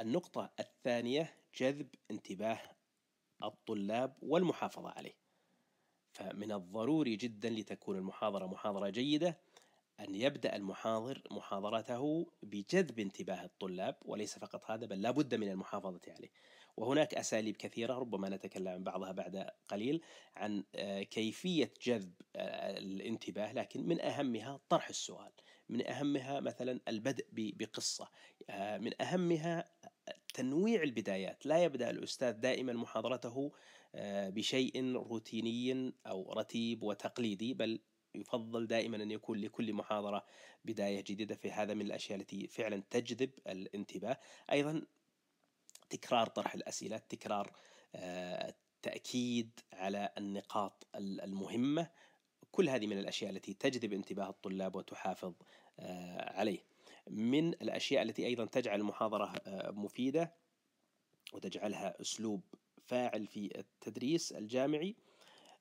النقطة الثانية جذب انتباه الطلاب والمحافظة عليه فمن الضروري جدا لتكون المحاضرة محاضرة جيدة أن يبدأ المحاضر محاضرته بجذب انتباه الطلاب وليس فقط هذا بل لا بد من المحافظة عليه وهناك أساليب كثيرة ربما نتكلم عن بعضها بعد قليل عن آه، كيفية جذب آه، الانتباه لكن من أهمها طرح السؤال من أهمها مثلا البدء بقصة آه، من أهمها تنويع البدايات لا يبدأ الأستاذ دائما محاضرته آه، بشيء روتيني أو رتيب وتقليدي بل يفضل دائما أن يكون لكل محاضرة بداية جديدة في هذا من الأشياء التي فعلا تجذب الانتباه أيضا تكرار طرح الأسئلة تكرار التأكيد آه، على النقاط المهمة كل هذه من الأشياء التي تجذب انتباه الطلاب وتحافظ آه، عليه من الأشياء التي أيضا تجعل المحاضرة آه، مفيدة وتجعلها أسلوب فاعل في التدريس الجامعي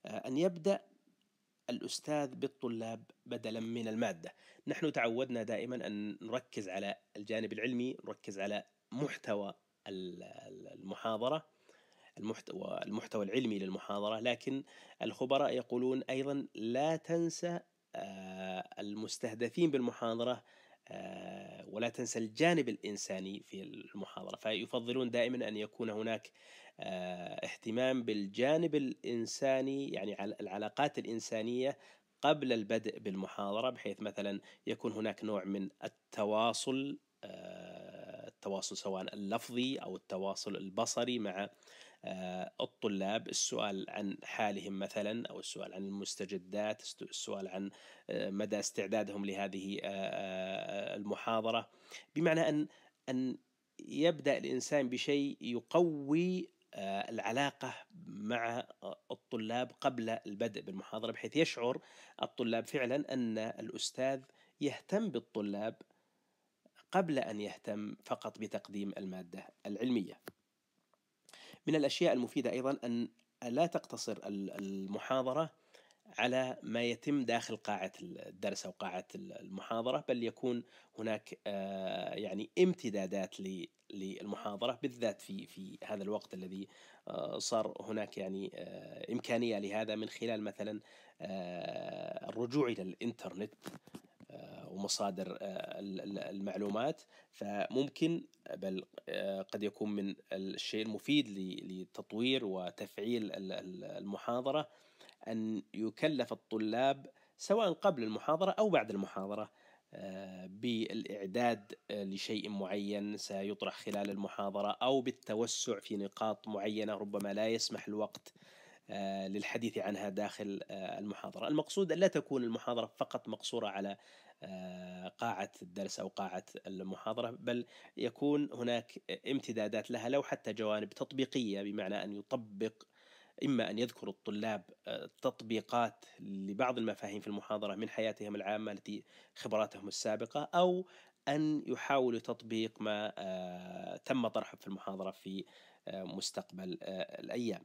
آه، أن يبدأ الأستاذ بالطلاب بدلا من المادة نحن تعودنا دائما أن نركز على الجانب العلمي نركز على محتوى المحاضرة المحتوى, المحتوى العلمي للمحاضرة لكن الخبراء يقولون أيضا لا تنسى آه، المستهدفين بالمحاضرة آه، ولا تنسى الجانب الإنساني في المحاضرة فيفضلون دائما أن يكون هناك آه، اهتمام بالجانب الإنساني يعني العلاقات الإنسانية قبل البدء بالمحاضرة بحيث مثلا يكون هناك نوع من التواصل آه، التواصل سواء اللفظي أو التواصل البصري مع آه، الطلاب السؤال عن حالهم مثلا او السؤال عن المستجدات السؤال عن آه، مدى استعدادهم لهذه آه، المحاضره بمعنى ان ان يبدا الانسان بشيء يقوي العلاقه مع الطلاب قبل البدء بالمحاضره بحيث يشعر الطلاب فعلا ان الاستاذ يهتم بالطلاب قبل ان يهتم فقط بتقديم الماده العلميه من الأشياء المفيدة أيضا أن لا تقتصر المحاضرة على ما يتم داخل قاعة الدرس أو قاعة المحاضرة بل يكون هناك آه، يعني امتدادات للمحاضرة بالذات في في هذا الوقت الذي آه، صار هناك يعني آه، إمكانية لهذا من خلال مثلا الرجوع إلى الإنترنت ومصادر آه، المعلومات فممكن بل آه، قد يكون من الشيء المفيد لتطوير وتفعيل المحاضرة أن يكلف الطلاب سواء قبل المحاضرة أو بعد المحاضرة آه، بالإعداد لشيء معين سيطرح خلال المحاضرة أو بالتوسع في نقاط معينة ربما لا يسمح الوقت آه، للحديث عنها داخل آه، المحاضرة المقصود أن لا تكون المحاضرة فقط مقصورة على آه، قاعة الدرس أو قاعة المحاضرة بل يكون هناك امتدادات لها لو حتى جوانب تطبيقية بمعنى أن يطبق إما أن يذكر الطلاب تطبيقات لبعض المفاهيم في المحاضرة من حياتهم العامة التي خبراتهم السابقة أو أن يحاولوا تطبيق ما تم طرحه في المحاضرة في مستقبل الأيام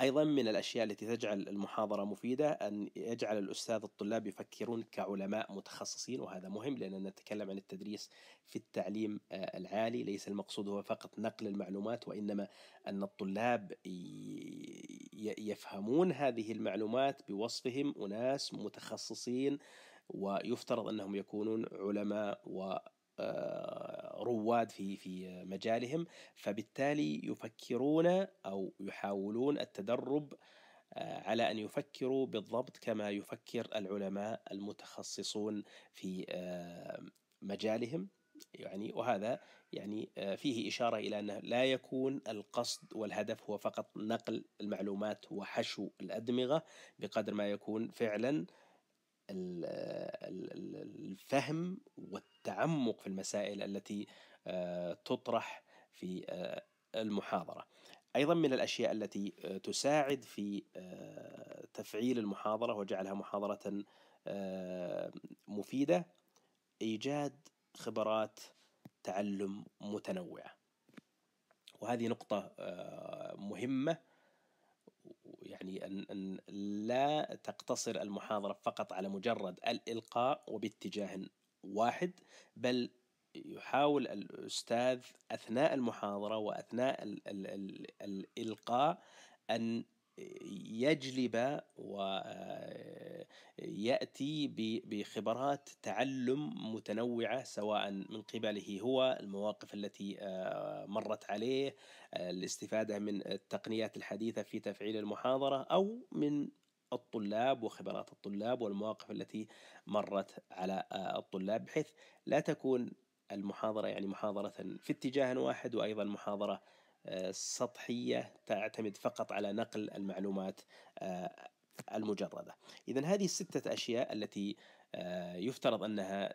أيضا من الأشياء التي تجعل المحاضرة مفيدة أن يجعل الأستاذ الطلاب يفكرون كعلماء متخصصين وهذا مهم لأننا نتكلم عن التدريس في التعليم آه، العالي ليس المقصود هو فقط نقل المعلومات وإنما أن الطلاب يفهمون هذه المعلومات بوصفهم أناس متخصصين ويفترض أنهم يكونون علماء و آه، رواد في في مجالهم فبالتالي يفكرون او يحاولون التدرب آه، على ان يفكروا بالضبط كما يفكر العلماء المتخصصون في آه، مجالهم يعني وهذا يعني فيه إشارة إلى أنه لا يكون القصد والهدف هو فقط نقل المعلومات وحشو الأدمغة بقدر ما يكون فعلا الفهم التعمق في المسائل التي آه، تطرح في آه، المحاضرة أيضا من الأشياء التي آه، تساعد في تفعيل المحاضرة وجعلها محاضرة مفيدة إيجاد خبرات تعلم متنوعة وهذه نقطة مهمة يعني أن لا تقتصر المحاضرة فقط على مجرد الإلقاء وباتجاه واحد بل يحاول الأستاذ أثناء المحاضرة وأثناء الـ الـ الـ الإلقاء أن يجلب ويأتي آه، بخبرات تعلم متنوعة سواء من قبله هو المواقف التي آه، مرت عليه آه، الاستفادة من التقنيات الحديثة في تفعيل المحاضرة أو من الطلاب وخبرات الطلاب والمواقف التي مرت على آه، الطلاب بحيث لا تكون المحاضرة يعني محاضرة في اتجاه واحد وأيضا محاضرة آه، سطحية تعتمد فقط على نقل المعلومات آه، المجردة إذا هذه الستة أشياء التي يفترض أنها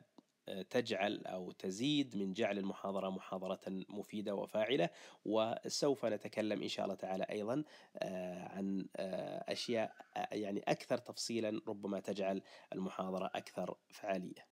تجعل أو تزيد من جعل المحاضرة محاضرة مفيدة وفاعلة وسوف نتكلم إن شاء الله تعالى أيضا آه، عن آه، أشياء آه، يعني أكثر تفصيلا ربما تجعل المحاضرة أكثر فعالية